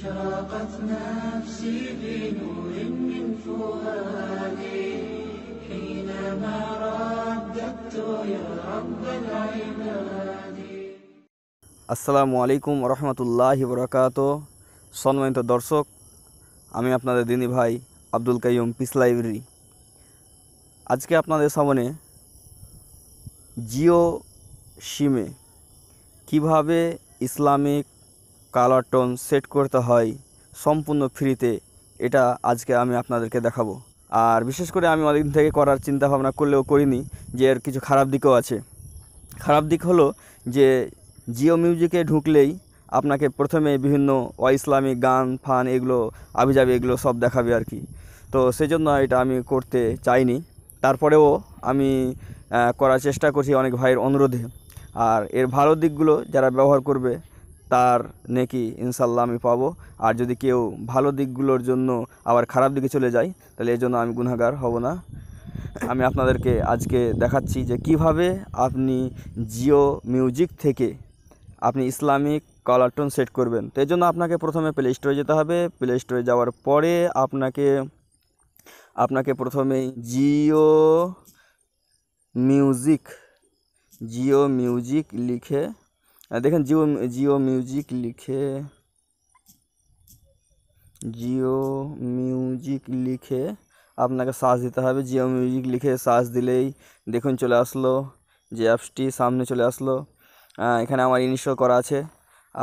اشراقت نفسي بنور من فؤادي حينما رددت يا رب العباد আসসালামু আলাইকুম রহমতুল্লাহি বরকাত সম্মানিত দর্শক আমি আপনাদের দিনী ভাই আব্দুল কাইম পিস লাইব্রেরি আজকে আপনাদের সামনে জিও সিমে কিভাবে ইসলামিক কালার টোন সেট করতে হয় সম্পূর্ণ ফ্রিতে এটা আজকে আমি আপনাদেরকে দেখাবো আর বিশেষ করে আমি অনেকদিন থেকে করার চিন্তা ভাবনা করলেও করিনি যে এর কিছু খারাপ দিকও আছে খারাপ দিক হলো যে জিও মিউজিকে ঢুকলেই আপনাকে প্রথমে বিভিন্ন অ ইসলামিক গান ফান এগুলো আবিজাবি এগুলো সব দেখাবে আর কি তো সেজন্য এটা আমি করতে চাইনি তারপরেও আমি করার চেষ্টা করছি অনেক ভাইয়ের অনুরোধে আর এর ভালো দিকগুলো যারা ব্যবহার করবে তার নেকি ইনশাল্লাহ আমি পাবো আর যদি কেউ ভালো দিকগুলোর জন্য আবার খারাপ দিকে চলে যায় তাহলে এই জন্য আমি গুণাগার হব না আমি আপনাদেরকে আজকে দেখাচ্ছি যে কিভাবে আপনি জিও মিউজিক থেকে আপনি ইসলামিক কলার টোন সেট করবেন তো এই জন্য আপনাকে প্রথমে প্লে স্টোরে যেতে হবে প্লে স্টোরে যাওয়ার পরে আপনাকে আপনাকে প্রথমে জিও মিউজিক জিও মিউজিক লিখে দেখেন জিও জিও মিউজিক লিখে জিও মিউজিক লিখে আপনাকে সার্চ দিতে হবে জিও মিউজিক লিখে সার্চ দিলেই দেখুন চলে আসলো যে অ্যাপসটি সামনে চলে আসলো এখানে আমার ইনস্টল করা আছে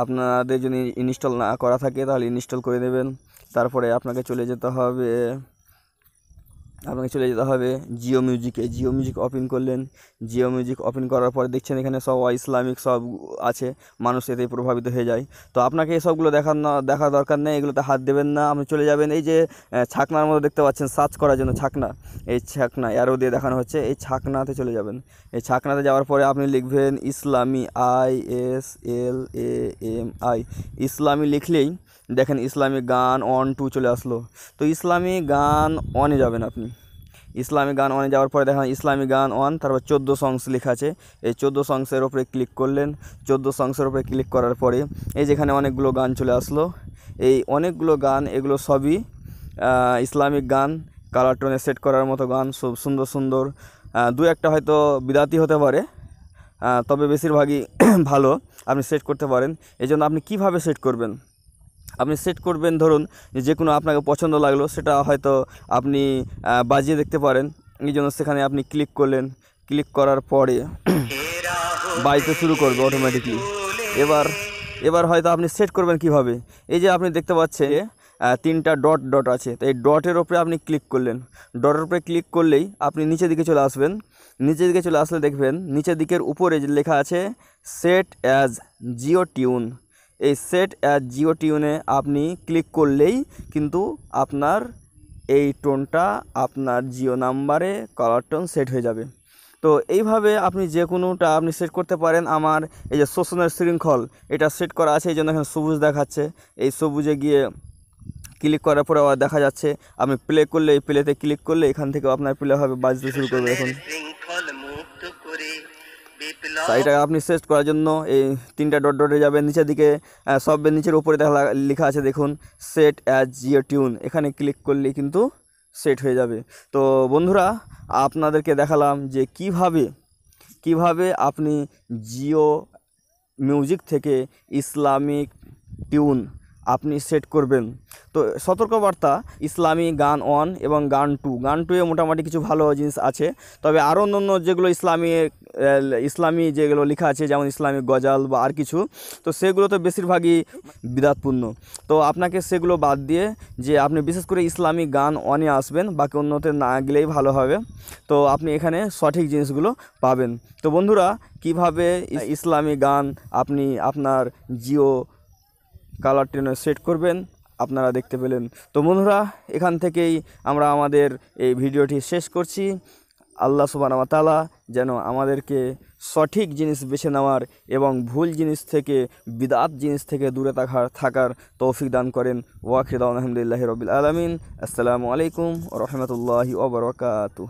আপনাদের যদি ইনস্টল না করা থাকে তাহলে ইনস্টল করে দেবেন তারপরে আপনাকে চলে যেতে হবে আপনাকে চলে যেতে হবে জিও মিউজিকে জিও মিউজিক ওপেন করলেন জিও মিউজিক ওপেন করার পরে দেখছেন এখানে সব ইসলামিক সব আছে মানুষ এতে প্রভাবিত হয়ে যায় তো আপনাকে এসবগুলো দেখার না দেখা দরকার নেই এগুলোতে হাত দেবেন না আপনি চলে যাবেন এই যে ছাকনার মতো দেখতে পাচ্ছেন সার্চ করার জন্য ছাকনা এই ছাকনা এরও দিয়ে দেখানো হচ্ছে এই ছাকনাতে চলে যাবেন এই ছাকনাতে যাওয়ার পরে আপনি লিখবেন ইসলামী I S L A M I ইসলামী লিখলেই দেখেন ইসলামিক গান অন টু চলে আসলো তো ইসলামিক গান অনে যাবেন আপনি ইসলামিক গান অনে যাওয়ার পরে দেখেন ইসলামিক গান অন তারপর চোদ্দো সংস লেখা আছে এই চোদ্দো সংসের ওপরে ক্লিক করলেন চোদ্দো সংসের ওপরে ক্লিক করার পরে এই যেখানে অনেকগুলো গান চলে আসলো এই অনেকগুলো গান এগুলো সবই ইসলামিক গান কালার টোনে সেট করার মতো গান সব সুন্দর সুন্দর দু একটা হয়তো বিদাতি হতে পারে তবে বেশিরভাগই ভালো আপনি সেট করতে পারেন এই জন্য আপনি কিভাবে সেট করবেন আপনি সেট করবেন ধরুন যে কোনো আপনাকে পছন্দ লাগলো সেটা হয়তো আপনি বাজিয়ে দেখতে পারেন এই জন্য সেখানে আপনি ক্লিক করলেন ক্লিক করার পরে বাইতে শুরু করবে অটোমেটিকলি এবার এবার হয়তো আপনি সেট করবেন কিভাবে এই যে আপনি দেখতে পাচ্ছেন তিনটা ডট ডট আছে তো এই ডটের ওপরে আপনি ক্লিক করলেন ডটের ওপরে ক্লিক করলেই আপনি নিচের দিকে চলে আসবেন নিচের দিকে চলে আসলে দেখবেন নিচের দিকের উপরে যে লেখা আছে সেট অ্যাজ জিও টিউন এই সেট অ্যাজ জিও টিউনে আপনি ক্লিক করলেই কিন্তু আপনার এই টোনটা আপনার জিও নাম্বারে কালার টোন সেট হয়ে যাবে তো এইভাবে আপনি যে কোনোটা আপনি সেট করতে পারেন আমার এই যে শোষণের শৃঙ্খল এটা সেট করা আছে এই জন্য এখানে সবুজ দেখাচ্ছে এই সবুজে গিয়ে ক্লিক করার পরে আবার দেখা যাচ্ছে আপনি প্লে করলে এই প্লেতে ক্লিক করলে এখান থেকে আপনার প্লে হবে বাজতে শুরু করবে এখন শাড়িটা আপনি সেট করার জন্য এই তিনটা ডট ডটে যাবেন নিচের দিকে সব নিচের উপরে দেখা লেখা আছে দেখুন সেট অ্যাজ জিও টিউন এখানে ক্লিক করলে কিন্তু সেট হয়ে যাবে তো বন্ধুরা আপনাদেরকে দেখালাম যে কিভাবে কিভাবে আপনি জিও মিউজিক থেকে ইসলামিক টিউন আপনি সেট করবেন তো সতর্কবার্তা ইসলামী গান ওয়ান এবং গান টু গান টুয়ে মোটামুটি কিছু ভালো জিনিস আছে তবে আরও অন্য যেগুলো ইসলামী ইসলামী যেগুলো লেখা আছে যেমন ইসলামিক গজাল বা আর কিছু তো সেগুলো তো বেশিরভাগই বিদাতপূর্ণ তো আপনাকে সেগুলো বাদ দিয়ে যে আপনি বিশেষ করে ইসলামী গান অনে আসবেন বাকি অন্যতে না গেলেই ভালো হবে তো আপনি এখানে সঠিক জিনিসগুলো পাবেন তো বন্ধুরা কিভাবে ইসলামী গান আপনি আপনার জিও কালার টেনে সেট করবেন আপনারা দেখতে পেলেন তো বন্ধুরা এখান থেকেই আমরা আমাদের এই ভিডিওটি শেষ করছি আল্লাহ সুবানামাতালা যেন আমাদেরকে সঠিক জিনিস বেছে নেওয়ার এবং ভুল জিনিস থেকে বিদাত জিনিস থেকে দূরে থাকার থাকার তৌফিক দান করেন ওয়াখিদ আলহামদুলিল্লাহ রবিল আলমিন আসসালামু আলাইকুম রহমতুল্লাহি ওবরকাতু